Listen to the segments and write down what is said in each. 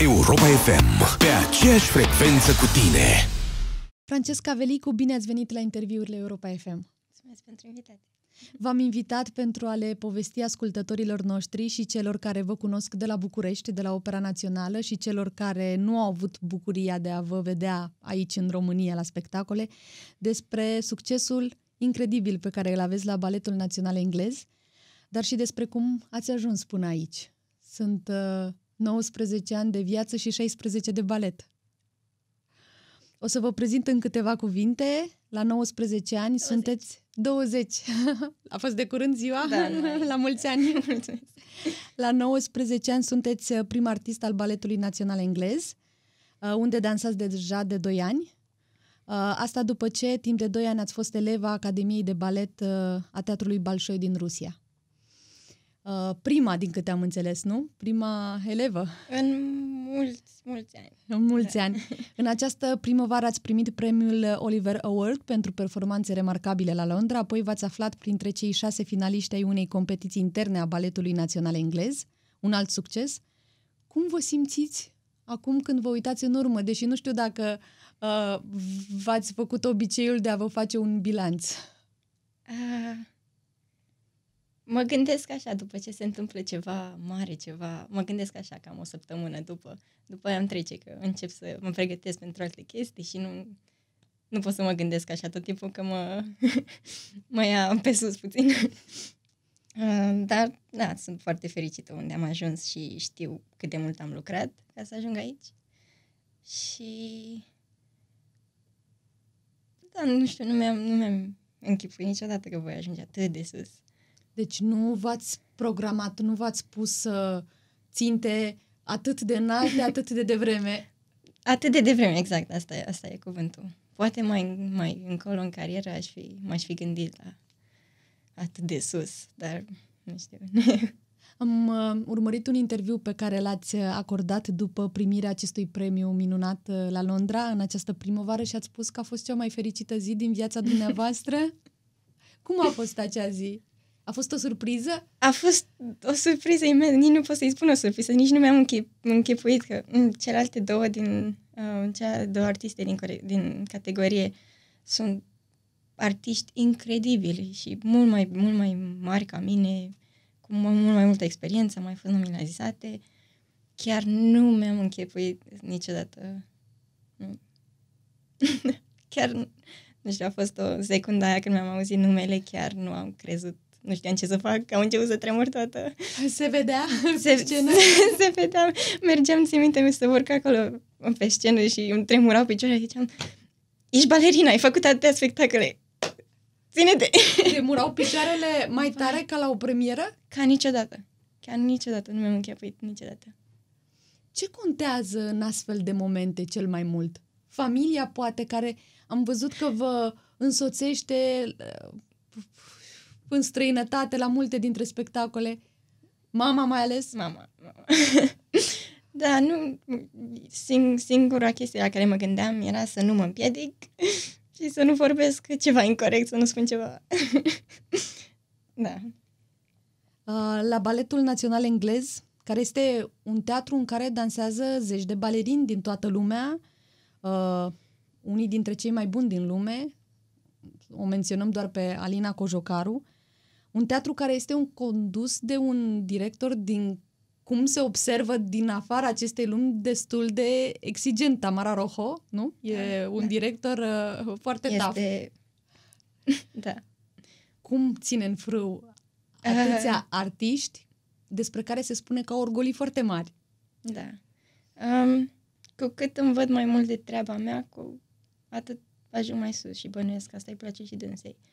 Europa FM, pe aceeași frecvență cu tine. Francesca Velicu, bine ați venit la interviurile Europa FM. Mulțumesc pentru invitație. V-am invitat pentru a le povesti ascultătorilor noștri și celor care vă cunosc de la București, de la Opera Națională și celor care nu au avut bucuria de a vă vedea aici în România la spectacole, despre succesul incredibil pe care îl aveți la Baletul Național Englez, dar și despre cum ați ajuns până aici. Sunt uh, 19 ani de viață și 16 de balet. O să vă prezint în câteva cuvinte. La 19 ani 20. sunteți 20. A fost de curând ziua? Da, da, da. La mulți ani. La 19 ani sunteți uh, prim artist al Baletului Național Englez, uh, unde dansați deja de 2 ani. Uh, asta după ce, timp de 2 ani, ați fost eleva Academiei de Balet a Teatrului Balșoi din Rusia. Uh, prima, din câte am înțeles, nu? Prima elevă. În mulți, mulți ani. În mulți da. ani. În această primăvară ați primit premiul Oliver Award pentru performanțe remarcabile la Londra, apoi v-ați aflat printre cei șase finaliști ai unei competiții interne a Baletului Național Englez, un alt succes. Cum vă simțiți acum când vă uitați în urmă, deși nu știu dacă uh, v-ați făcut obiceiul de a vă face un bilanț? Uh, Mă gândesc așa, după ce se întâmplă ceva mare, ceva, mă gândesc așa, cam o săptămână după. După aia îmi trece, că încep să mă pregătesc pentru alte chestii și nu, nu pot să mă gândesc așa tot timpul, că mă, mă ia pe sus puțin. Dar, da, sunt foarte fericită unde am ajuns și știu cât de mult am lucrat ca să ajung aici. Și... Da, nu știu, nu mi-am, nu mi-am închipuit niciodată că voi ajunge atât de sus. Deci nu v-ați programat, nu v-ați pus uh, ținte atât de înalte, atât de devreme. Atât de devreme, exact, asta e, asta e cuvântul. Poate mai, mai încolo în carieră aș fi, m-aș fi gândit la atât de sus, dar nu știu. Am uh, urmărit un interviu pe care l-ați acordat după primirea acestui premiu minunat uh, la Londra în această primăvară și ați spus că a fost cea mai fericită zi din viața dumneavoastră. Cum a fost acea zi? A fost o surpriză? A fost o surpriză imensă, nici nu pot să-i spun o surpriză, nici nu mi-am închip, închipuit că mm, celelalte două din, uh, cea două artiste din, din categorie sunt artiști incredibili și mult mai, mult mai mari ca mine, cu mult mai multă experiență, mai fost nominalizate. Chiar nu mi-am închipuit niciodată. chiar, nu știu, deci a fost o secundă aia când mi-am auzit numele, chiar nu am crezut nu știam ce să fac, am început să tremur toată. Se vedea se, scenă? Se, se vedea, mergeam, țin minte, mi se urca acolo pe scenă și îmi tremurau picioarele, ziceam, ești balerina, ai făcut atâtea spectacole, ține-te! Tremurau picioarele mai tare ca la o premieră? Ca niciodată, ca niciodată, nu mi-am închipuit niciodată. Ce contează în astfel de momente cel mai mult? Familia, poate, care am văzut că vă însoțește în străinătate la multe dintre spectacole. Mama mai ales? Mama. mama. da, nu, sing, singura chestie la care mă gândeam era să nu mă împiedic și să nu vorbesc ceva incorrect, să nu spun ceva. da. Uh, la Baletul Național Englez, care este un teatru în care dansează zeci de balerini din toată lumea, uh, unii dintre cei mai buni din lume, o menționăm doar pe Alina Cojocaru, un teatru care este un condus de un director din cum se observă din afara acestei lumi destul de exigent. Tamara Rojo, nu? E da, da. un director uh, foarte este... taf. da. Cum ține în frâu atâția uh... artiști despre care se spune că au orgolii foarte mari? Da. Um, cu cât îmi văd mai mult de treaba mea, cu atât ajung mai sus și bănuiesc că asta îi place și dânsei. Uh,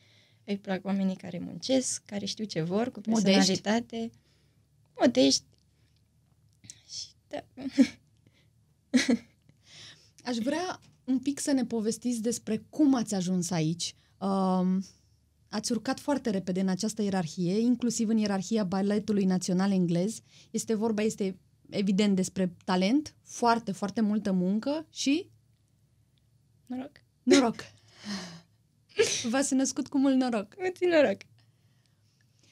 îi plac oamenii care muncesc, care știu ce vor, cu personalitate. Modești. Și da. Aș vrea un pic să ne povestiți despre cum ați ajuns aici. Um, ați urcat foarte repede în această ierarhie, inclusiv în ierarhia baletului național englez. Este vorba, este evident despre talent, foarte, foarte multă muncă și... Noroc. Noroc. V-ați născut cu mult noroc. Puțin noroc.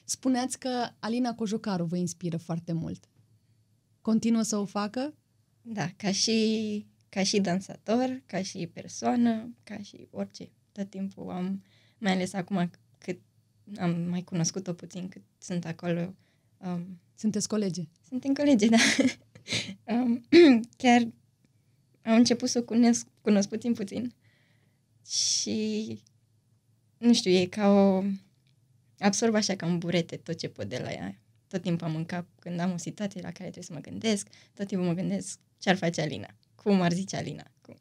Spuneați că Alina Cojocaru vă inspiră foarte mult. Continuă să o facă? Da, ca și, ca și dansator, ca și persoană, ca și orice. Tot timpul am, mai ales acum cât am mai cunoscut-o puțin, cât sunt acolo. Um, Sunteți colege? Suntem colege, da. um, chiar am început să o cunosc, cunosc puțin, puțin. Și nu știu, e ca o... Absorb așa ca în burete tot ce pot de la ea. Tot timpul am în cap când am o situație la care trebuie să mă gândesc, tot timpul mă gândesc ce-ar face Alina, cum ar zice Alina. Cum...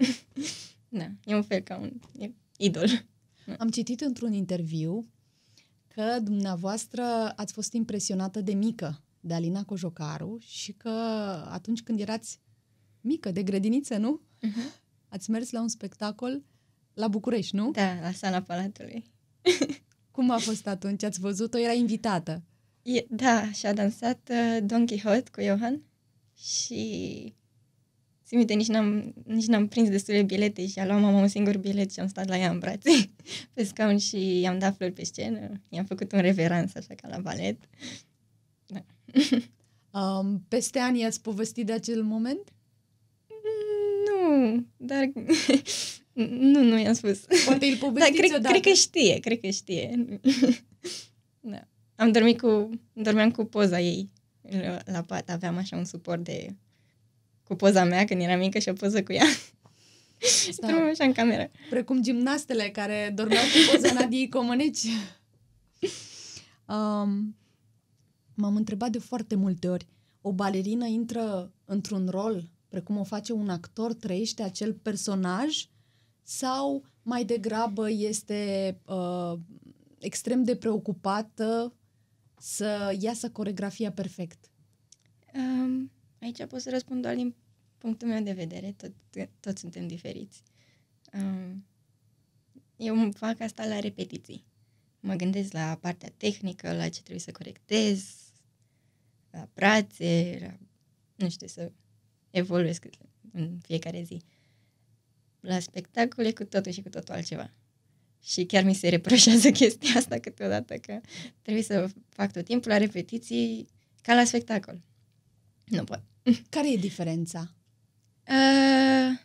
da, e un fel ca un e idol. Da. Am citit într-un interviu că dumneavoastră ați fost impresionată de mică, de Alina Cojocaru și că atunci când erați mică, de grădiniță, nu? Uh-huh. Ați mers la un spectacol la București, nu? Da, la sala Palatului. Cum a fost atunci? Ați văzut-o? Era invitată. E, da, și-a dansat uh, Don Quixote cu Johan și se minte, nici n-am, nici n-am prins destule bilete și a luat mama un singur bilet și am stat la ea în brațe pe scaun și i-am dat flori pe scenă, i-am făcut un reverans așa ca la balet. Da. um, peste ani i-ați povestit de acel moment? Mm, nu, dar nu, nu i-am spus. Poate îl da, cred, odată. cred că știe, cred că știe. da. Am dormit cu, dormeam cu poza ei la pat, aveam așa un suport de cu poza mea când eram mică și o poză cu ea. Da. Dormeam așa în cameră. Precum gimnastele care dormeau cu poza Nadiei Comăneci. Um, m-am întrebat de foarte multe ori, o balerină intră într-un rol, precum o face un actor, trăiește acel personaj sau mai degrabă este uh, extrem de preocupată să iasă coregrafia perfect? Um, aici pot să răspund doar din punctul meu de vedere, tot, tot suntem diferiți. Um, eu fac asta la repetiții. Mă gândesc la partea tehnică, la ce trebuie să corectez, la brațe, la, nu știu, să evoluez în fiecare zi la spectacole cu totul și cu totul altceva. Și chiar mi se reproșează chestia asta câteodată, că trebuie să fac tot timpul la repetiții ca la spectacol. Nu pot. Care e diferența? Uh,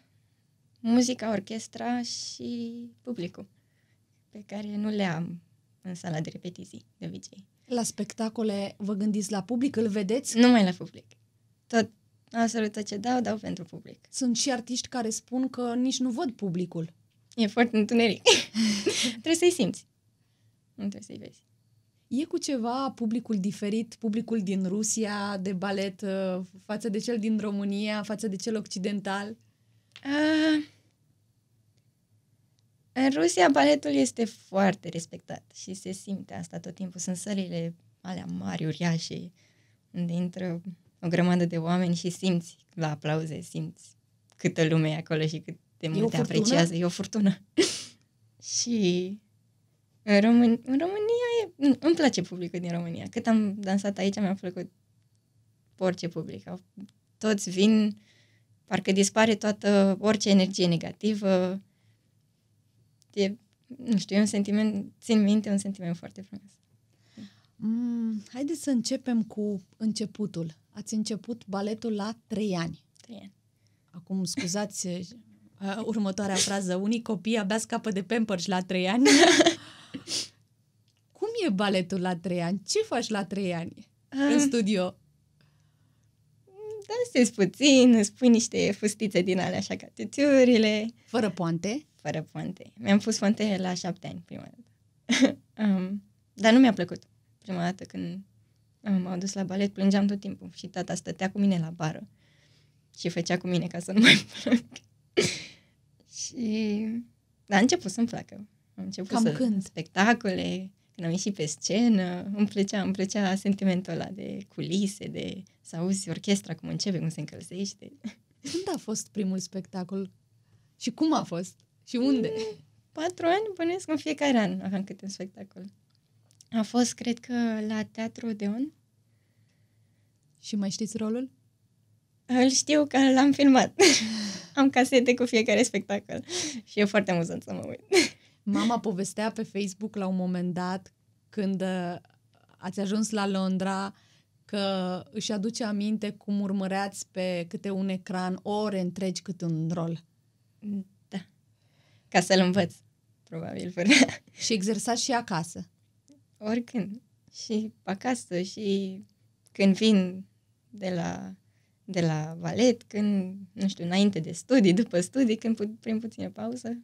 muzica, orchestra și publicul, pe care nu le am în sala de repetiții, de obicei. La spectacole vă gândiți la public? Îl vedeți? Numai la public. Tot Absolut tot ce dau, dau pentru public. Sunt și artiști care spun că nici nu văd publicul. E foarte întuneric. trebuie să-i simți. Nu trebuie să-i vezi. E cu ceva publicul diferit, publicul din Rusia de balet uh, față de cel din România, față de cel occidental? Uh, în Rusia baletul este foarte respectat și se simte asta tot timpul. Sunt sările alea mari, uriașe, unde intră o grămadă de oameni și simți la aplauze, simți câtă lume e acolo și cât de mult te apreciază. E o furtună. și în, Român- în România e... Îmi place publicul din România. Cât am dansat aici, mi-a plăcut orice public. Toți vin, parcă dispare toată orice energie negativă. E, nu știu, e un sentiment, țin minte, un sentiment foarte frumos. Mm, haideți să începem cu începutul. Ați început baletul la trei ani. 3 ani. Acum, scuzați eh, următoarea frază. Unii copii abia scapă de pampers la trei ani. Cum e baletul la trei ani? Ce faci la trei ani ah. în studio? Dansezi puțin, îți pui niște fustițe din alea, așa ca tutiurile. Fără poante? Fără poante. Mi-am pus poante la șapte ani prima dată. um, dar nu mi-a plăcut prima dată când m-au dus la balet, plângeam tot timpul și tata stătea cu mine la bară și făcea cu mine ca să nu mai plâng. și... Dar a început să-mi placă. Am început Cam să... când? Spectacole, când am ieșit pe scenă, îmi plăcea, îmi plăcea sentimentul ăla de culise, de să auzi orchestra cum începe, cum se încălzește. Când a fost primul spectacol? Și cum a fost? Și unde? Mm, patru ani, bănesc în fiecare an aveam câte un spectacol. A fost, cred că, la Teatru Odeon. Și mai știți rolul? Îl știu că l-am filmat. Am casete cu fiecare spectacol și e foarte amuzant să mă uit. Mama povestea pe Facebook la un moment dat când uh, ați ajuns la Londra că își aduce aminte cum urmăreați pe câte un ecran ore întregi cât un rol. Da. Ca să-l învăț, probabil. Fără. Și exersați și acasă. Oricând. Și acasă, și când vin de la, de la valet, când, nu știu, înainte de studii, după studii, când prin puțină pauză,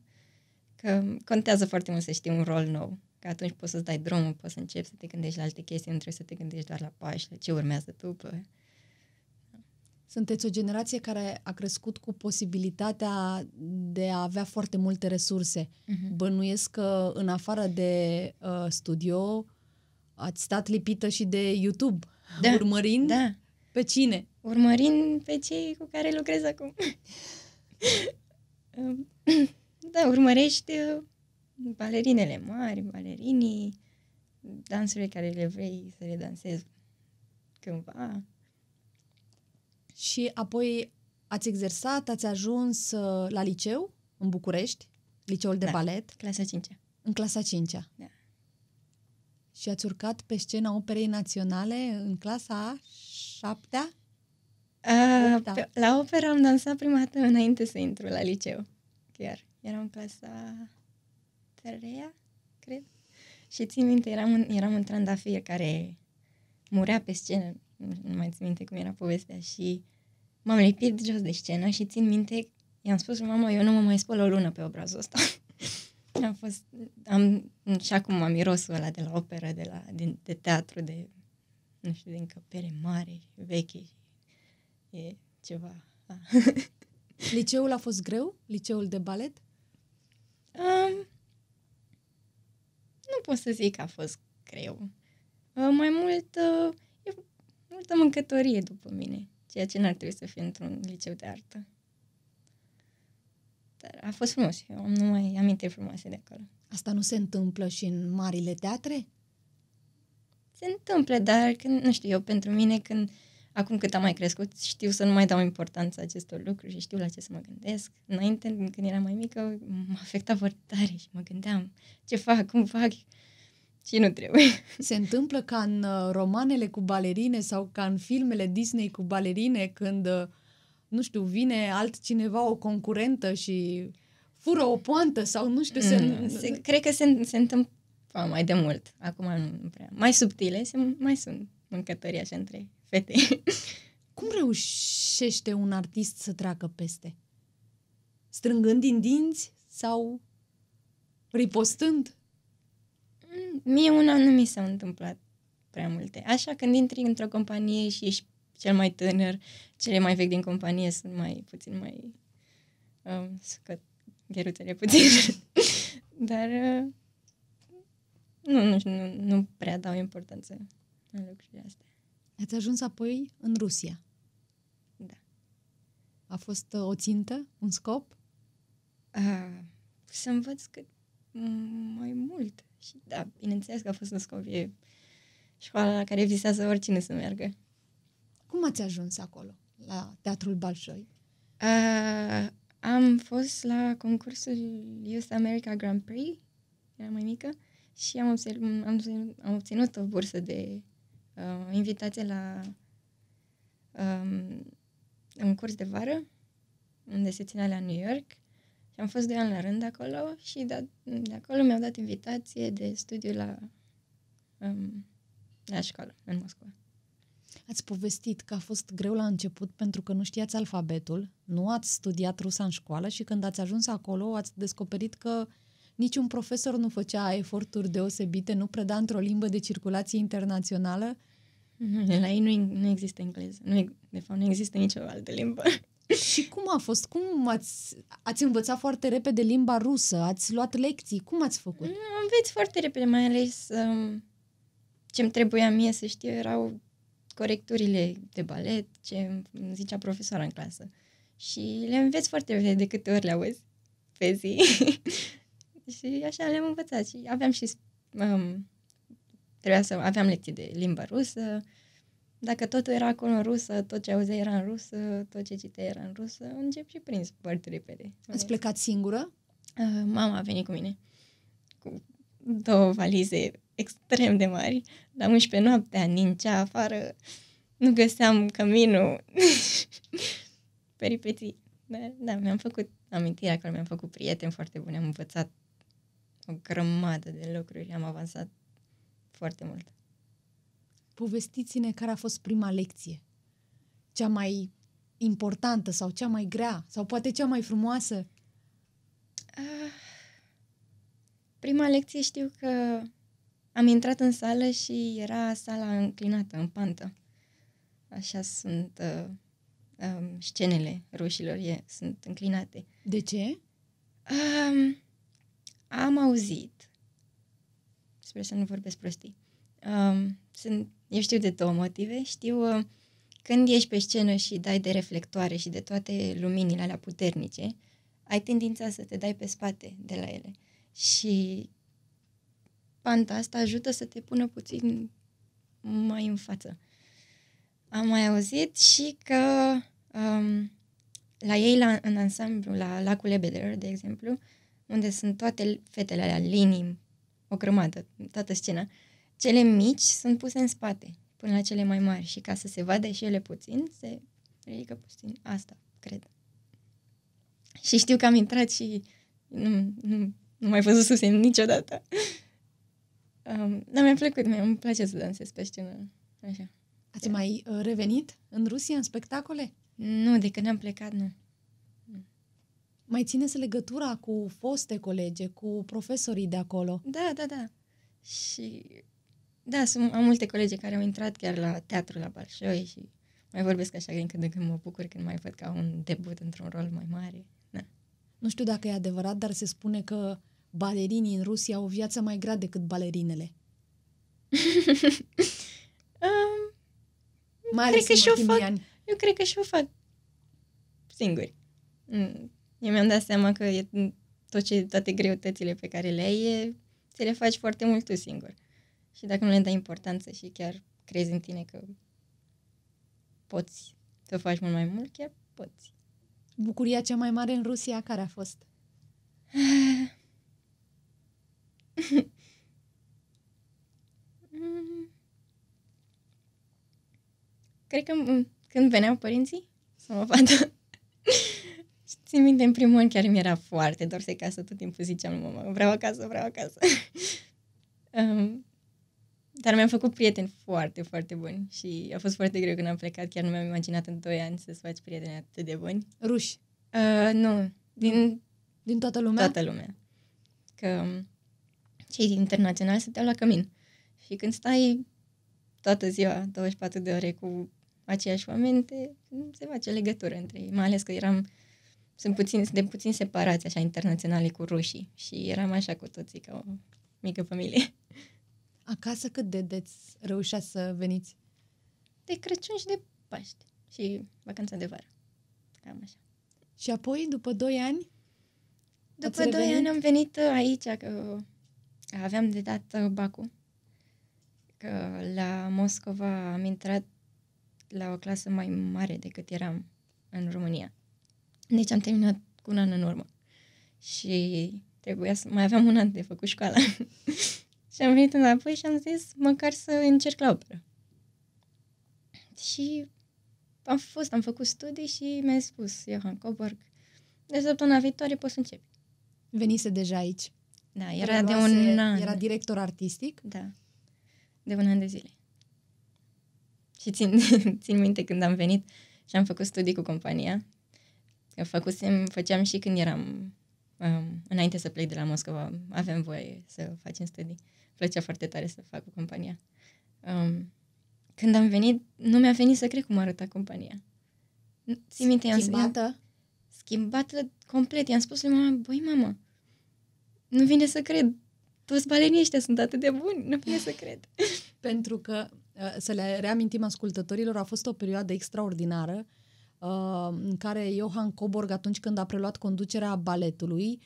că contează foarte mult să știi un rol nou. Că atunci poți să-ți dai drumul, poți să începi să te gândești la alte chestii, nu trebuie să te gândești doar la pași, la ce urmează după. Sunteți o generație care a crescut cu posibilitatea de a avea foarte multe resurse. Uh-huh. Bănuiesc că în afară de uh, studio ați stat lipită și de YouTube, da. urmărind da. pe cine? Urmărind pe cei cu care lucrez acum. Um, da, urmărești uh, balerinele mari, balerinii, dansurile care le vrei să le dansezi cândva și apoi ați exersat, ați ajuns uh, la liceu în București, liceul de da, balet. clasa 5 În clasa 5 Da. Și ați urcat pe scena Operei Naționale în clasa 7 uh, pe, La operă am dansat prima dată înainte să intru la liceu. Chiar. Eram în clasa 3 cred. Și țin minte, eram, în, eram un trandafir care murea pe scenă nu mai țin minte cum era povestea și m-am lipit jos de scenă și țin minte, i-am spus lui mama, eu nu mă mai spăl o lună pe obrazul ăsta. am fost, am, și acum am mirosul ăla de la operă, de, la, de, de teatru, de, nu știu, de încăpere mare, veche. E ceva. Liceul a fost greu? Liceul de balet? Um, nu pot să zic că a fost greu. Uh, mai mult uh, multă mâncătorie după mine, ceea ce n-ar trebui să fie într-un liceu de artă. Dar a fost frumos, eu am numai aminte frumoase de acolo. Asta nu se întâmplă și în marile teatre? Se întâmplă, dar când, nu știu, eu pentru mine când acum cât am mai crescut, știu să nu mai dau importanță acestor lucruri și știu la ce să mă gândesc. Înainte, când eram mai mică, mă afecta foarte tare și mă gândeam ce fac, cum fac și nu trebuie. Se întâmplă ca în uh, romanele cu balerine sau ca în filmele Disney cu balerine când, uh, nu știu, vine altcineva, o concurentă și fură o poantă sau nu știu. Se... Mm, se, cred că se, se întâmplă mai de mult. Acum nu prea. Mai subtile, se, mai sunt mâncătorii așa între fete. Cum reușește un artist să treacă peste? Strângând din dinți sau ripostând? Mie una nu mi s-au întâmplat prea multe. Așa, când intri într-o companie și ești cel mai tânăr, cele mai vechi din companie sunt mai puțin mai... Um, scăt gheruțele puțin. Dar uh, nu, nu, nu, nu prea dau importanță în lucrurile astea. Ați ajuns apoi în Rusia. Da. A fost uh, o țintă, un scop? Uh, să învăț cât mai mult și da, bineînțeles că a fost în Scopie școala la care visează oricine să meargă. Cum ați ajuns acolo, la Teatrul Balșoi? Uh, am fost la concursul Youth America Grand Prix, era mai mică, și am, obținut, am, am obținut o bursă de uh, invitație la um, un curs de vară, unde se ținea la New York și am fost doi ani la rând acolo și de, de acolo mi-au dat invitație de studiu la, um, la școală, în Moscova. Ați povestit că a fost greu la început pentru că nu știați alfabetul, nu ați studiat rusa în școală și când ați ajuns acolo ați descoperit că niciun profesor nu făcea eforturi deosebite, nu preda într-o limbă de circulație internațională. La ei nu, nu există engleză. Nu, de fapt, nu există nicio altă limbă. Și cum a fost? Cum ați, ați învățat foarte repede limba rusă? Ați luat lecții? Cum ați făcut? Mm, înveți foarte repede, mai ales um, ce-mi trebuia mie să știu erau corecturile de balet, ce îmi zicea profesoara în clasă. Și le înveți foarte repede de câte ori le auzi pe zi. și așa le-am învățat. Și aveam și um, trebuia să aveam lecții de limba rusă, dacă totul era acolo în rusă, tot ce auzeai era în rusă, tot ce citeai era în rusă, încep și prins foarte repede. Ați plecat singură? Uh, mama a venit cu mine cu două valize extrem de mari. La 11 noaptea nincea afară, nu găseam căminul. Peripeții. Da, da, mi-am făcut amintirea că mi-am făcut prieteni foarte buni, am învățat o grămadă de lucruri, am avansat foarte mult povestiți-ne care a fost prima lecție, cea mai importantă sau cea mai grea sau poate cea mai frumoasă? Uh, prima lecție știu că am intrat în sală și era sala înclinată, în pantă. Așa sunt uh, um, scenele rușilor, e, sunt înclinate. De ce? Um, am auzit, sper să nu vorbesc prostii, Um, sunt, eu știu de două motive. Știu uh, când ești pe scenă și dai de reflectoare și de toate luminile alea puternice, ai tendința să te dai pe spate de la ele. Și panta asta ajută să te pună puțin mai în față. Am mai auzit și că um, la ei, la, în ansamblu, la Lacul Ebeder, de exemplu, unde sunt toate fetele alea, linii, o grămadă, toată scena, uh, cele mici sunt puse în spate până la cele mai mari și ca să se vadă și ele puțin, se ridică puțin. Asta, cred. Și știu că am intrat și nu, nu, nu mai văzut să niciodată. Um, dar mi-a plăcut, mi-a, îmi place să dansez pe scenă. Așa. Ați mai uh, revenit în Rusia, în spectacole? Nu, de când am plecat, nu. Mai țineți legătura cu foste colege, cu profesorii de acolo? Da, da, da. Și da, sunt, am multe colegi care au intrat chiar la teatru la Balșoi și mai vorbesc așa din când în când mă bucur când mai văd ca un debut într-un rol mai mare. Da. Nu știu dacă e adevărat, dar se spune că balerinii în Rusia au o viață mai grea decât balerinele. um, mai ales cred că și și fac, ani. Eu cred că și-o fac singuri. Mm, eu mi-am dat seama că e tot ce, toate greutățile pe care le ai e, ți le faci foarte mult tu singur. Și dacă nu le dai importanță și chiar crezi în tine că poți să faci mult mai mult, chiar poți. Bucuria cea mai mare în Rusia care a fost? Cred că mm, când veneau părinții să mă vadă. și țin minte, în primul an chiar mi era foarte dor să casă, tot timpul ziceam, mama, vreau acasă, vreau acasă. Dar mi-am făcut prieteni foarte, foarte buni și a fost foarte greu când am plecat. Chiar nu mi-am imaginat în 2 ani să-ți faci prieteni atât de buni. Ruși? Uh, nu, din... Din toată lumea? Toată lumea. Că cei din internațional stăteau la cămin. Și când stai toată ziua, 24 de ore cu aceiași oameni, te, se face legătură între ei. Mai ales că eram, sunt puțin, de puțin separați așa internaționale cu rușii și eram așa cu toții ca o mică familie. Acasă cât de deți reușea să veniți? De Crăciun și de Paști și vacanța de vară. Cam așa. Și apoi, după 2 ani? După 2 ani am venit uh, aici, că aveam de dat uh, Bacu. Că la Moscova am intrat la o clasă mai mare decât eram în România. Deci am terminat cu un an în urmă. Și trebuia să mai aveam un an de făcut școala. Și am venit înapoi și am zis măcar să încerc la operă. Și am fost, am făcut studii și mi-a spus Johan Coburg, de săptămâna viitoare poți să începi. Venise deja aici. Da, era de un an. Era director artistic? Da, de un an de zile. Și țin, țin minte când am venit și am făcut studii cu compania. Eu făcusem, făceam și când eram, um, înainte să plec de la Moscova, avem voie să facem studii plăcea foarte tare să fac cu compania. Um, când am venit, nu mi-a venit să cred cum arăta compania. Ții minte, i-am schimbată? Schimbată complet. I-am spus lui mama, băi mama, nu vine să cred. Toți balenii ăștia sunt atât de buni, nu vine să cred. Pentru că, uh, să le reamintim ascultătorilor, a fost o perioadă extraordinară uh, în care Johan Coborg, atunci când a preluat conducerea baletului,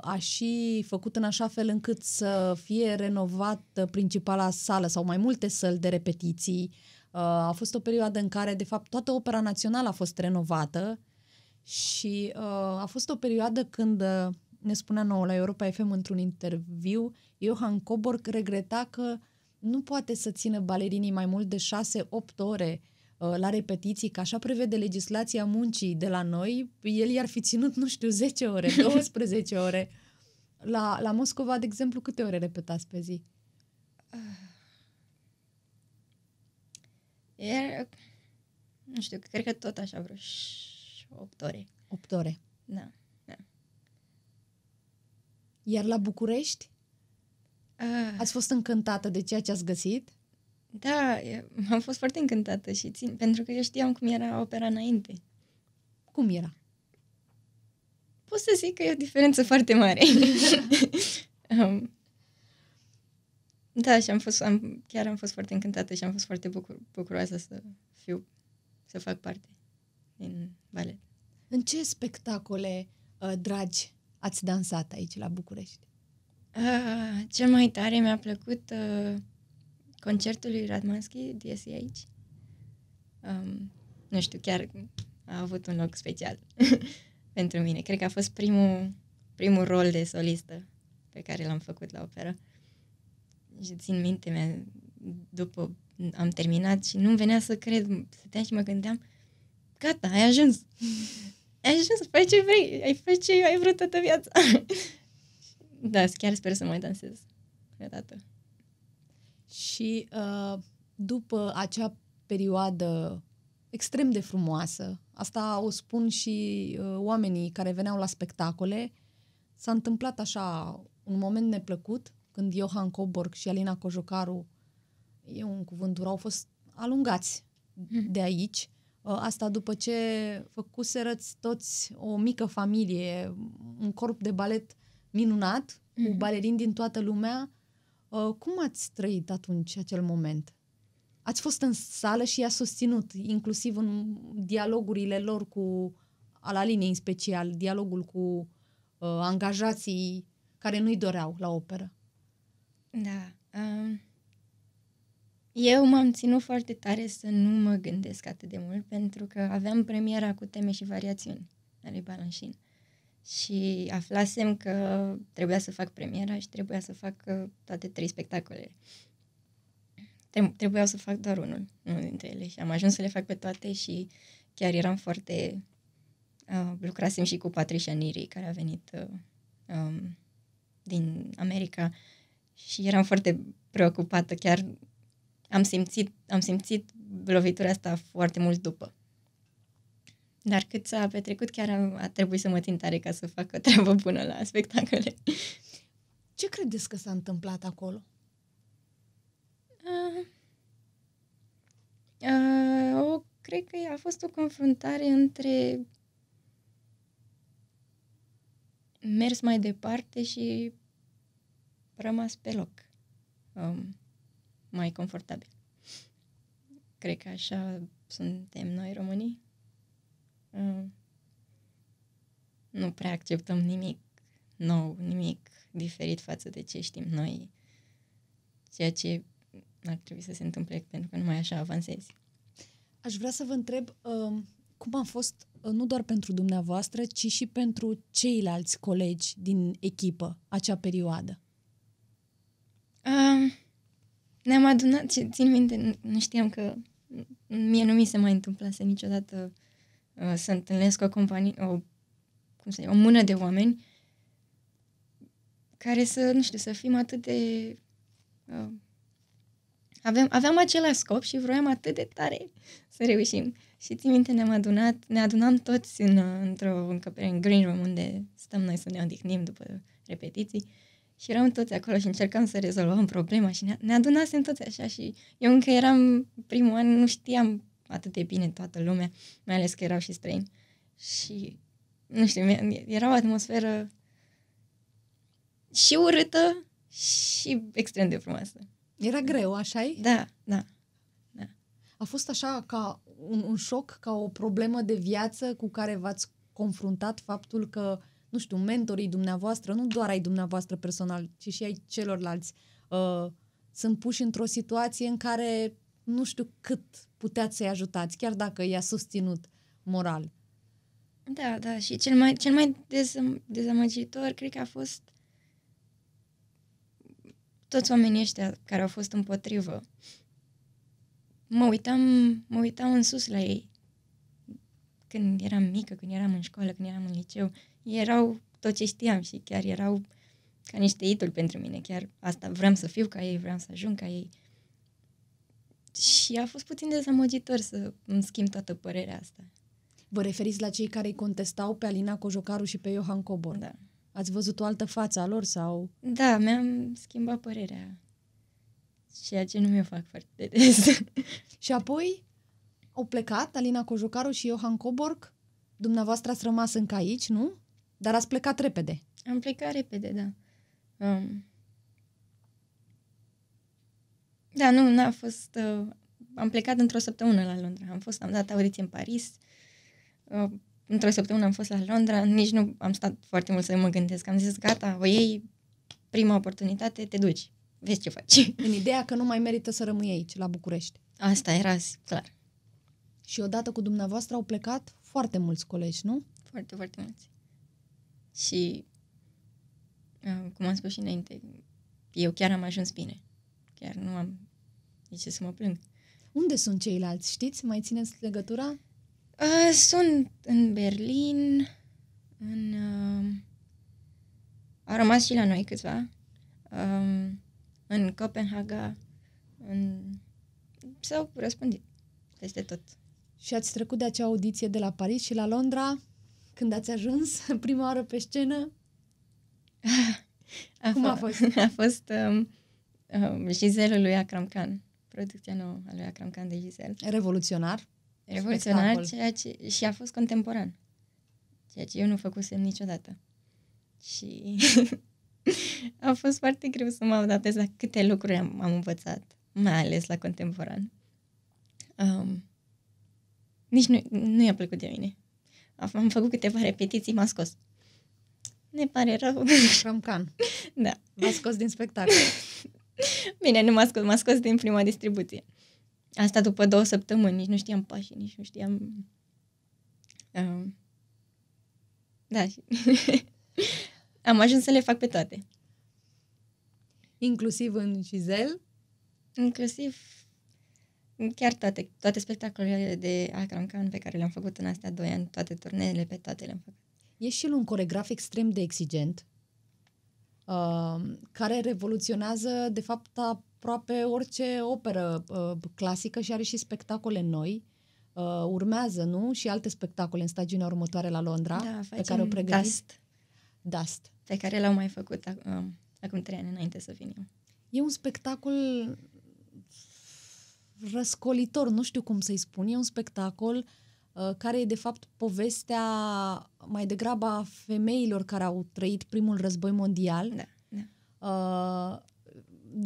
a și făcut în așa fel încât să fie renovată principala sală sau mai multe săli de repetiții. A fost o perioadă în care, de fapt, toată opera națională a fost renovată și a fost o perioadă când ne spunea nouă la Europa FM într-un interviu, Johan Coborc regreta că nu poate să țină balerinii mai mult de 6-8 ore uh, Uh, la repetiții, că așa prevede legislația muncii de la noi, el i-ar fi ținut, nu știu, 10 ore, 12 ore. La, la Moscova, de exemplu, câte ore repetați pe zi? Uh, iar, nu știu, cred că tot așa vreo 8 ore. 8 ore. Da, da. Iar la București? Uh. Ați fost încântată de ceea ce ați găsit? Da, am fost foarte încântată și țin, pentru că eu știam cum era opera înainte. Cum era? Pot să zic că e o diferență foarte mare. Um, da, și am fost, am, chiar am fost foarte încântată și am fost foarte bucur, bucuroasă să fiu, să fac parte din balet. În ce spectacole uh, dragi ați dansat aici la București? Uh, ah, cel mai tare mi-a plăcut uh, concertul lui Radmanski, de aici. Um, nu știu, chiar a avut un loc special pentru mine. Cred că a fost primul, primul rol de solistă pe care l-am făcut la operă. Și țin minte, mea, după am terminat și nu venea să cred, stăteam și mă gândeam, gata, ai ajuns. ai ajuns faci ce vrei, ai făcut ce ai vrut toată viața. da, chiar sper să mai dansez o dată. Și uh, după acea perioadă extrem de frumoasă, asta o spun și uh, oamenii care veneau la spectacole, s-a întâmplat așa un moment neplăcut când Johan Coborg și Alina Cojocaru, e un cuvânt dur, au fost alungați mhm. de aici. Uh, asta după ce făcuseră toți o mică familie, un corp de balet minunat, cu mhm. balerini din toată lumea Uh, cum ați trăit atunci acel moment? Ați fost în sală și i-a susținut, inclusiv în dialogurile lor cu, la linie în special, dialogul cu uh, angajații care nu-i doreau la operă. Da. Um, eu m-am ținut foarte tare să nu mă gândesc atât de mult pentru că aveam premiera cu teme și variațiuni ale Balanșin și aflasem că trebuia să fac premiera și trebuia să fac uh, toate trei spectacolele. Trebuia să fac doar unul, unul dintre ele și am ajuns să le fac pe toate și chiar eram foarte... Uh, lucrasem și cu Patricia Niri, care a venit uh, um, din America și eram foarte preocupată, chiar am simțit, am simțit lovitura asta foarte mult după. Dar cât s-a petrecut, chiar am, a trebuit să mă țin tare ca să fac o treabă bună la spectacole. Ce credeți că s-a întâmplat acolo? Uh, uh, o, cred că a fost o confruntare între mers mai departe și rămas pe loc um, mai confortabil. Cred că așa suntem noi românii. Mm. nu prea acceptăm nimic nou, nimic diferit față de ce știm noi, ceea ce ar trebui să se întâmple pentru că numai așa avansezi. Aș vrea să vă întreb uh, cum a fost uh, nu doar pentru dumneavoastră, ci și pentru ceilalți colegi din echipă acea perioadă. Uh, ne-am adunat, țin minte, nu știam că mie nu mi se mai întâmplase niciodată uh, Uh, să întâlnesc o companie, o, cum să zic, o mână de oameni care să, nu știu, să fim atât de... Uh, aveam, aveam același scop și vroiam atât de tare să reușim. Și țin minte, ne-am adunat, ne adunam toți în, uh, într-o încăpere, în green room, unde stăm noi să ne odihnim după repetiții. Și eram toți acolo și încercam să rezolvăm problema și ne, ne adunasem toți așa și eu încă eram primul an, nu știam atât de bine toată lumea, mai ales că erau și străini. Și, nu știu, era o atmosferă și urâtă și extrem de frumoasă. Era greu, așa e? Da, da, da. A fost așa ca un, un șoc, ca o problemă de viață cu care v-ați confruntat faptul că, nu știu, mentorii dumneavoastră, nu doar ai dumneavoastră personal, ci și ai celorlalți, uh, sunt puși într-o situație în care nu știu cât puteați să-i ajutați, chiar dacă i-a susținut moral. Da, da, și cel mai, cel mai dezam, dezamăgitor cred că a fost toți oamenii ăștia care au fost împotrivă. Mă uitam, mă uitam în sus la ei. Când eram mică, când eram în școală, când eram în liceu, erau tot ce știam și chiar erau ca niște idoli pentru mine. Chiar asta vreau să fiu ca ei, vreau să ajung ca ei. Și a fost puțin dezamăgitor să îmi schimb toată părerea asta. Vă referiți la cei care îi contestau pe Alina Cojocaru și pe Johan Cobor? Da. Ați văzut o altă față a lor sau... Da, mi-am schimbat părerea. Ceea ce nu mi-o fac foarte des. și apoi au plecat Alina Cojocaru și Johan Coborg. Dumneavoastră ați rămas încă aici, nu? Dar ați plecat repede. Am plecat repede, da. Um, Da, nu, n-a fost... Uh, am plecat într-o săptămână la Londra. Am fost, am dat audiție în Paris. Uh, într-o săptămână am fost la Londra. Nici nu am stat foarte mult să mă gândesc. Am zis, gata, o iei prima oportunitate, te duci. Vezi ce faci. În ideea că nu mai merită să rămâi aici, la București. Asta era clar. Și odată cu dumneavoastră au plecat foarte mulți colegi, nu? Foarte, foarte mulți. Și, uh, cum am spus și înainte, eu chiar am ajuns bine. Chiar nu am de ce să mă plâng? Unde sunt ceilalți? Știți? Mai țineți legătura? Uh, sunt în Berlin, în... Uh, a rămas și la noi câțiva, uh, în Copenhaga, în... s-au răspândit peste tot. Și ați trecut de acea audiție de la Paris și la Londra? Când ați ajuns prima oară pe scenă? A Cum a fost? A fost um, um, și zelul lui Akram Khan producția a lui Akram Khan de Giselle. Revoluționar. Revoluționar ceea ce, și a fost contemporan. Ceea ce eu nu făcusem niciodată. Și a fost foarte greu să mă adaptez la câte lucruri am, am învățat, mai ales la contemporan. Um, nici nu, nu i-a plăcut de mine. Am făcut câteva repetiții, m-a scos. Ne pare rău. can. Da. M-a scos din spectacol. Bine, nu m-a scos, m-a scos din prima distribuție. Asta după două săptămâni, nici nu știam pașii, nici nu știam... Uh, da, am ajuns să le fac pe toate. Inclusiv în Gizel? Inclusiv chiar toate, toate spectacolele de Akram Khan pe care le-am făcut în astea doi ani, toate turneele pe toate le-am făcut. Ești și el un coregraf extrem de exigent uh, care revoluționează, de fapt, aproape orice operă uh, clasică și are și spectacole noi. Uh, urmează, nu? Și alte spectacole în stagiunea următoare la Londra, da, pe care o pregătim. Dust. Dust. Pe care l-au mai făcut acum, acum trei ani înainte să vinim. E un spectacol răscolitor, nu știu cum să-i spun. E un spectacol uh, Uh, care e de fapt povestea mai degrabă a femeilor care au trăit primul război mondial. Da, da. Uh,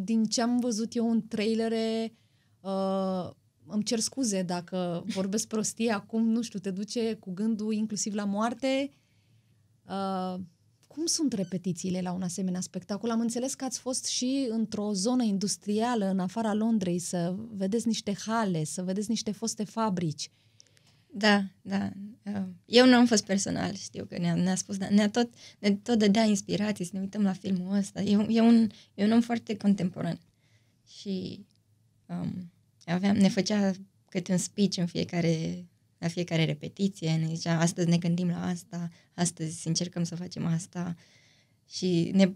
din ce am văzut eu în trailere, uh, îmi cer scuze dacă vorbesc prostie acum, nu știu, te duce cu gândul inclusiv la moarte. Cum sunt repetițiile la un asemenea spectacol? Am înțeles că ați fost și într-o zonă industrială în afara Londrei să vedeți niște hale, să vedeți niște foste fabrici. Uh, da, da, da. Eu nu am fost personal, știu că ne-a, ne-a spus, dar ne-a tot, ne tot dădea inspirații să ne uităm la filmul ăsta. E, e, un, e un om foarte contemporan și um, aveam, ne făcea câte un speech în fiecare, la fiecare repetiție, ne zicea astăzi ne gândim la asta, astăzi încercăm să facem asta și ne,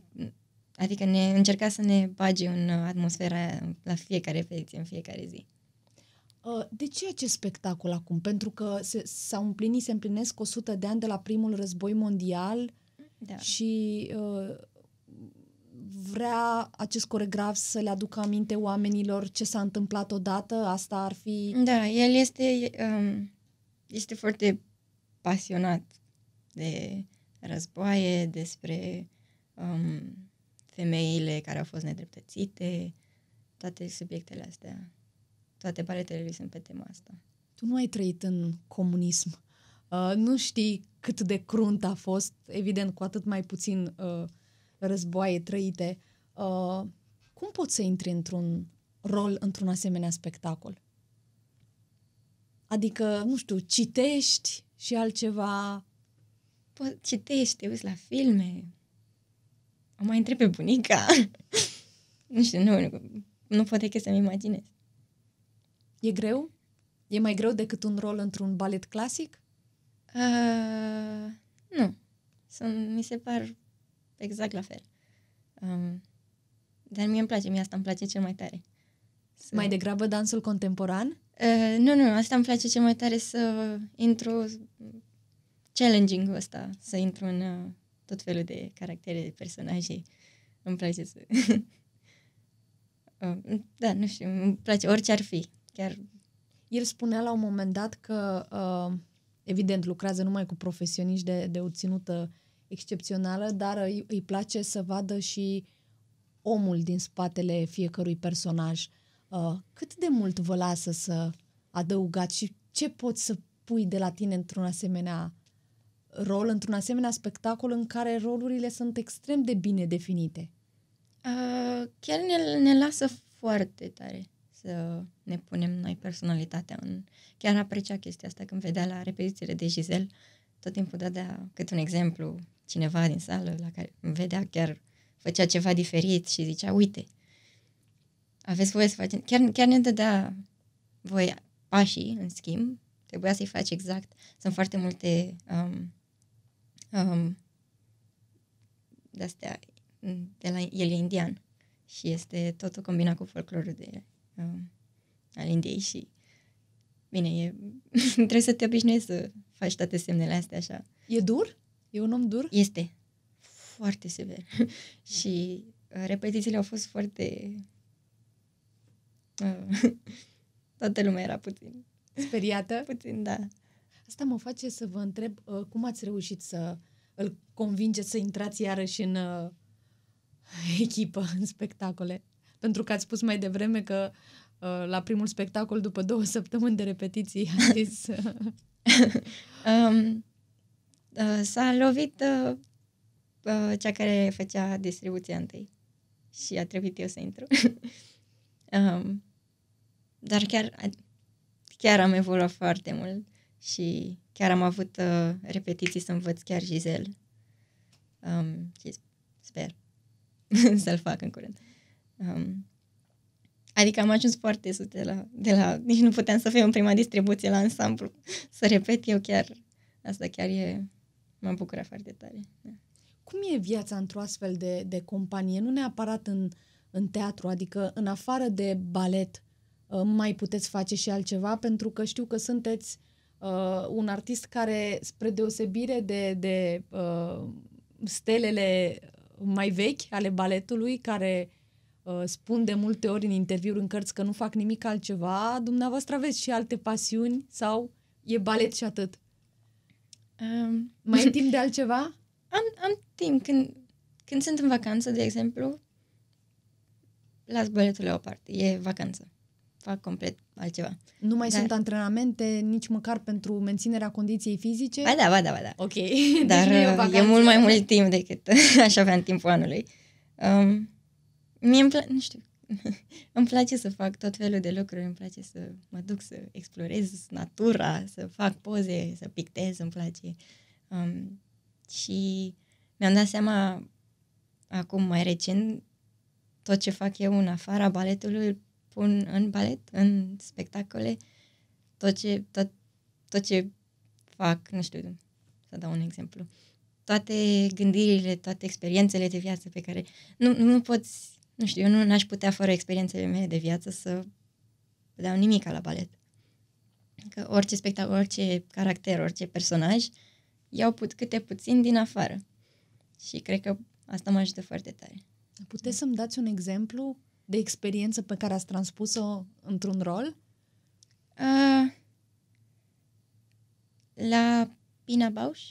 adică ne încerca să ne bage în atmosfera la fiecare repetiție, în fiecare zi. Uh, de ce acest spectacol acum? Pentru că se, s-au împlinit, se împlinesc 100 de ani de la primul război mondial da. și uh, vrea acest coregraf să le aducă aminte oamenilor ce s-a întâmplat odată, asta ar fi... Da, el este, um, este foarte pasionat de războaie, despre um, femeile care au fost nedreptățite, toate subiectele astea. Toate paletele lui sunt pe tema asta. Tu nu ai trăit în comunism. Uh, nu știi cât de crunt a fost, evident, cu atât mai puțin uh, războaie trăite. Uh, cum poți să intri într-un rol într-un asemenea spectacol? Adică, nu știu, citești și altceva... Po- citești, te uiți la filme. O mai întreb pe bunica. nu știu, nu, nu, nu pot decât să-mi imaginez. E greu? E mai greu decât un rol într-un balet clasic? Uh, nu. Sunt, mi se par exact la fel. Um, dar mie îmi place, mie asta îmi place cel mai tare. Să... Mai degrabă dansul contemporan? Uh, nu, nu, asta îmi place cel mai tare să intru challenging ăsta, să intru în uh, tot felul de caractere, de personaje. Îmi place să... uh, da, nu știu, îmi place orice ar fi. Chiar el spunea la un moment dat că, uh, evident, lucrează numai cu profesioniști de, de o ținută excepțională, dar îi, îi place să vadă și omul din spatele fiecărui personaj. Uh, cât de mult vă lasă să adăugați și ce poți să pui de la tine într-un asemenea rol, într-un asemenea spectacol în care rolurile sunt extrem de bine definite? Uh, chiar ne, ne lasă foarte tare să ne punem noi personalitatea în... Chiar aprecia chestia asta când vedea la repetițiile de Gizel, tot timpul dădea cât un exemplu cineva din sală la care îmi vedea chiar făcea ceva diferit și zicea, uite, aveți voie să faci Chiar, chiar ne dădea voie pașii, în schimb, trebuia să-i faci exact. Sunt foarte multe um, um, de-astea, de la, el e indian și este totul combinat cu folclorul de uh, um, al Indiei și bine, e, trebuie să te obișnuiești să faci toate semnele astea așa. E dur? E un om dur? Este. Foarte sever. și uh, repetițiile au fost foarte... Uh, toată lumea era puțin. Speriată? Puțin, da. Asta mă face să vă întreb uh, cum ați reușit să îl convingeți să intrați iarăși în uh, echipă, în spectacole pentru că ați spus mai devreme că uh, la primul spectacol, după două săptămâni de repetiții, a zis... Uh, um, uh, s-a lovit uh, uh, cea care făcea distribuția întâi și a trebuit eu să intru. um, dar chiar, chiar am evoluat foarte mult și chiar am avut uh, repetiții să învăț chiar Giselle. Um, și sper să-l fac în curând. Uh, Um, adică am ajuns foarte sus de la, de la... Nici nu puteam să fiu în prima distribuție la ansamblu. Să repet, eu chiar... Asta chiar e... mă bucură foarte tare. Da. Cum e viața într-o astfel de, de companie? Nu neapărat în, în teatru, adică în afară de balet, uh, mai puteți face și altceva? Pentru că știu că sunteți uh, un artist care, spre deosebire de, de uh, stelele mai vechi ale baletului, care Uh, spun de multe ori în interviuri în cărți că nu fac nimic altceva, dumneavoastră aveți și alte pasiuni sau e balet și atât? Um, Mai e timp de altceva? Am, am timp. Când, când sunt în vacanță, de exemplu, las baletul la o parte. E vacanță. Fac complet altceva. Nu mai Dar... sunt antrenamente nici măcar pentru menținerea condiției fizice? Ba da, ba da, ba da. Ok. Deci Dar deci e, uh, e mult mai mult timp decât aș avea în timpul anului. Um, Mie îmi pla- nu știu, îmi place să fac tot felul de lucruri, îmi place să mă duc să explorez natura, să fac poze, să pictez, îmi place. Um, și mi-am dat seama acum mai recent tot ce fac eu în afara baletului pun în balet, în spectacole, tot ce, tot, tot ce fac, nu știu, să dau un exemplu, toate gândirile, toate experiențele de viață pe care nu, nu poți nu știu, eu nu aș putea fără experiențele mele de viață să dau nimic la balet. Că orice spectacol, orice caracter, orice personaj, iau put câte puțin din afară. Și cred că asta mă ajută foarte tare. Puteți să-mi dați un exemplu de experiență pe care ați transpus-o într-un rol? Uh, la Pina Bausch,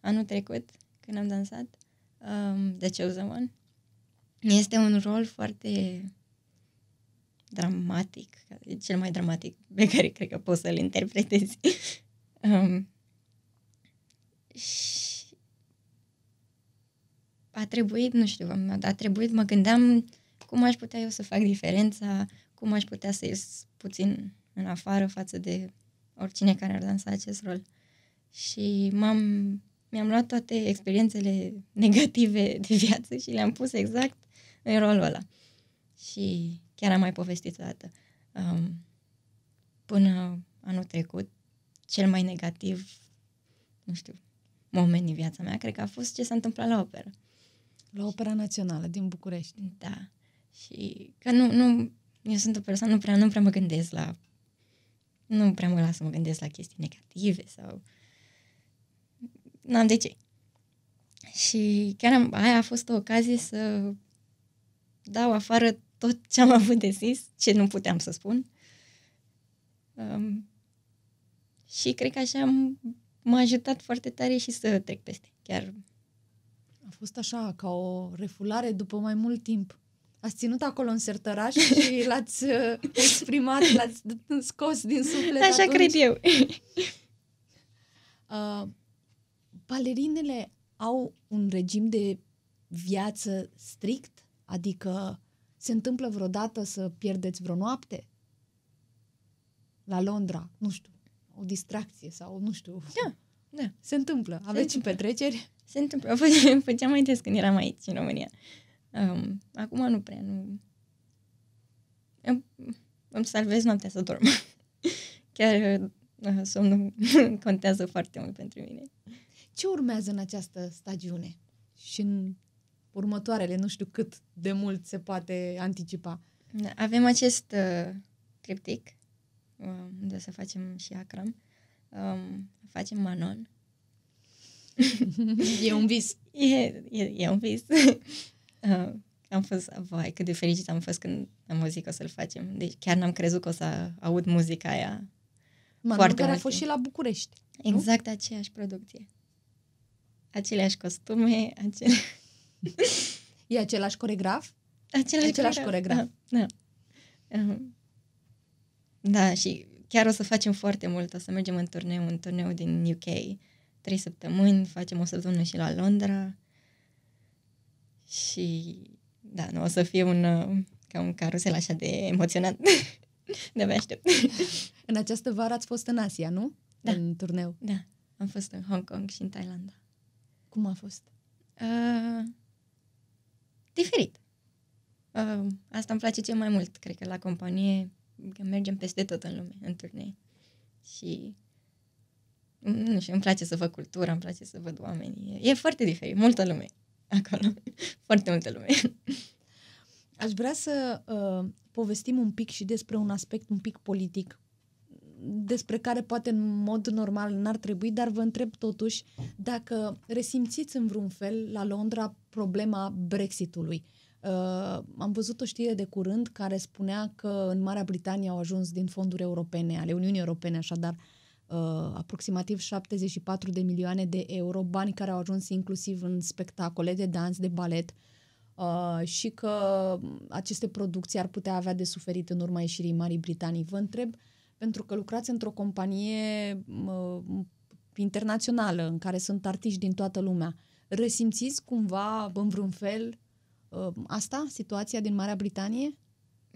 anul trecut, când am dansat, um, The Chosen One, este un rol foarte dramatic, cel mai dramatic pe care cred că poți să-l interpretezi. um, și a trebuit, nu știu, a trebuit, mă gândeam cum aș putea eu să fac diferența, cum aș putea să ies puțin în afară față de oricine care ar dansa acest rol. Și m-am, mi-am luat toate experiențele negative de viață și le-am pus exact în rolul ăla. Și chiar am mai povestit o dată. Um, până anul trecut, cel mai negativ, nu știu, moment din viața mea, cred că a fost ce s-a întâmplat la operă. La Opera Națională din București. Da. Și că nu, nu, eu sunt o persoană, nu prea, nu prea mă gândesc la, nu prea mă las să mă gândesc la chestii negative sau, n-am de ce. Și chiar am, aia a fost o ocazie să dau afară tot ce am avut de zis, ce nu puteam să spun. Um, și cred că așa m-a ajutat foarte tare și să trec peste. Chiar a fost așa, ca o refulare după mai mult timp. Ați ținut acolo în sertăraș și l-ați uh, exprimat, l-ați scos din suflet Așa atunci. cred eu. Uh, balerinele au un regim de viață strict? Adică se întâmplă vreodată să pierdeți vreo noapte? La Londra, nu știu, o distracție sau nu știu. Da, da. Se întâmplă. Aveți se întâmplă. și petreceri? Se întâmplă. O făceam mai des când eram aici, în România. Um, acum nu prea, nu... Eu îmi salvez noaptea să dorm. Chiar uh, somnul contează foarte mult pentru mine. Ce urmează în această stagiune și în următoarele, nu știu cât de mult se poate anticipa. Da, avem acest uh, triptic, uh, unde o să facem și acram. Um, facem Manon. e un vis. E, e, e un vis. uh, am fost, vai, cât de fericit am fost când am auzit că o să-l facem. Deci chiar n-am crezut că o să aud muzica aia. Manon foarte care a fost timp. și la București. Exact nu? aceeași producție. Aceleași costume, acele... E același coregraf? Același, același coregraf. Da, da. Ehm. da, și chiar o să facem foarte mult. O să mergem în turneu, în turneu din UK. Trei săptămâni, facem o săptămână și la Londra. Și da, nu o să fie un, uh, ca un carusel așa de emoționat. de mai aștept. În această vară ați fost în Asia, nu? Da. În turneu. Da. Am fost în Hong Kong și în Thailanda. Cum a fost? Uh, diferit. Uh, asta îmi place cel mai mult. Cred că la companie că mergem peste tot în lume, în turnee. Și nu știu, îmi place să văd cultura, îmi place să văd oamenii. E, e foarte diferit, multă lume acolo. foarte multă lume. Aș vrea să uh, povestim un pic și despre un aspect un pic politic despre care poate în mod normal n-ar trebui, dar vă întreb totuși dacă resimțiți în vreun fel la Londra problema Brexitului. Uh, am văzut o știre de curând care spunea că în Marea Britanie au ajuns din fonduri europene, ale Uniunii Europene, așadar, uh, aproximativ 74 de milioane de euro, bani care au ajuns inclusiv în spectacole de dans, de balet, Uh, și că aceste producții ar putea avea de suferit în urma ieșirii Marii Britanii. Vă întreb uh, pentru că lucrați într-o companie uh, internațională în care sunt artiști din toată lumea, resimțiți cumva în vreun fel uh, asta, situația din Marea Britanie?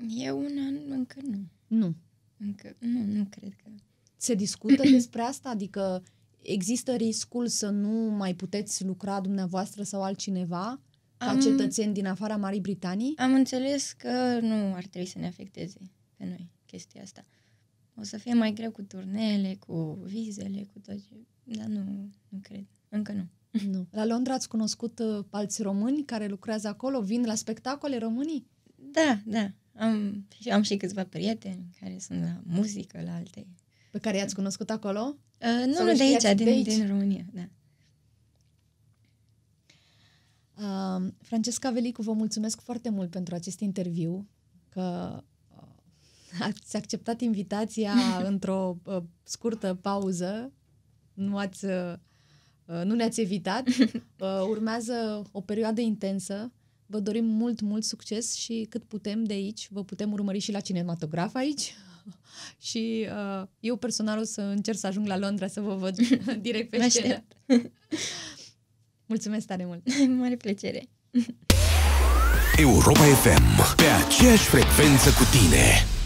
Eu una încă nu. Nu. Încă nu, nu cred că. Se discută despre asta? Adică există riscul să nu mai puteți lucra dumneavoastră sau altcineva ca am, cetățeni din afara Marii Britanii? Am înțeles că nu ar trebui să ne afecteze pe noi chestia asta o să fie mai greu cu turnele, cu vizele, cu tot ce... Dar nu, nu cred. Încă nu. Nu. La Londra ați cunoscut uh, alți români care lucrează acolo? Vin la spectacole românii? Da, da. Am, am și câțiva prieteni care sunt la muzică, la alte. Pe care i-ați cunoscut acolo? Uh, nu, nu, de aici, din, de aici, din România, da. Uh, Francesca Velicu, vă mulțumesc foarte mult pentru acest interviu, că ați acceptat invitația într-o uh, scurtă pauză, nu ați uh, uh nu ne-ați evitat. Uh, urmează o perioadă intensă. Vă dorim mult, mult succes și cât putem de aici, vă putem urmări și la cinematograf aici. și uh, eu personal o să încerc să ajung la Londra să vă văd direct pe scenă. Mulțumesc tare mult! Mare plăcere! Europa FM, pe aceeași frecvență cu tine!